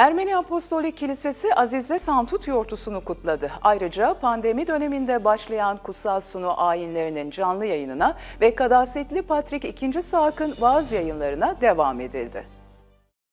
Ermeni Apostolik Kilisesi Azize Santut yortusunu kutladı. Ayrıca pandemi döneminde başlayan kutsal sunu ayinlerinin canlı yayınına ve kadasetli Patrik II. Sak'ın vaaz yayınlarına devam edildi.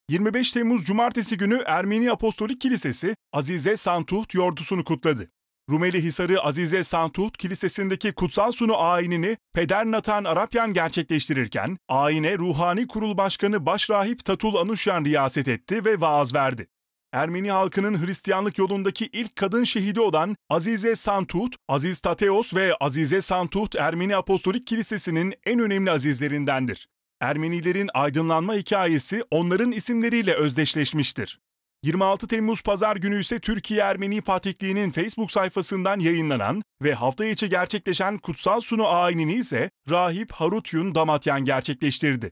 25 Temmuz Cumartesi günü Ermeni Apostolik Kilisesi Azize Santut yordusunu kutladı. Rumeli Hisarı Azize Santut Kilisesi'ndeki kutsal sunu ayinini Peder Natan Arapyan gerçekleştirirken, ayine Ruhani Kurul Başkanı Başrahip Tatul Anuşyan riyaset etti ve vaaz verdi. Ermeni halkının Hristiyanlık yolundaki ilk kadın şehidi olan Azize Santut, Aziz Tateos ve Azize Santut Ermeni Apostolik Kilisesi'nin en önemli azizlerindendir. Ermenilerin aydınlanma hikayesi onların isimleriyle özdeşleşmiştir. 26 Temmuz Pazar günü ise Türkiye Ermeni Patrikliği'nin Facebook sayfasından yayınlanan ve hafta içi gerçekleşen kutsal sunu ayinini ise Rahip Harutyun Damatyan gerçekleştirdi.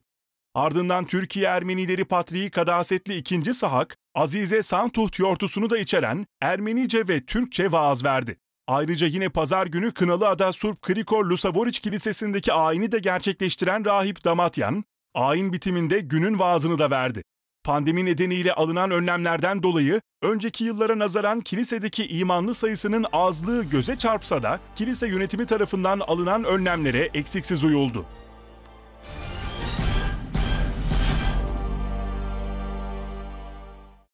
Ardından Türkiye Ermenileri Patriği Kadasetli 2. Sahak, Azize Santuht yortusunu da içeren Ermenice ve Türkçe vaaz verdi. Ayrıca yine pazar günü Kınalıada Surp Krikor Lusavoriç Kilisesi'ndeki ayini de gerçekleştiren Rahip Damatyan, ayin bitiminde günün vaazını da verdi. Pandemi nedeniyle alınan önlemlerden dolayı önceki yıllara nazaran kilisedeki imanlı sayısının azlığı göze çarpsa da kilise yönetimi tarafından alınan önlemlere eksiksiz uyuldu.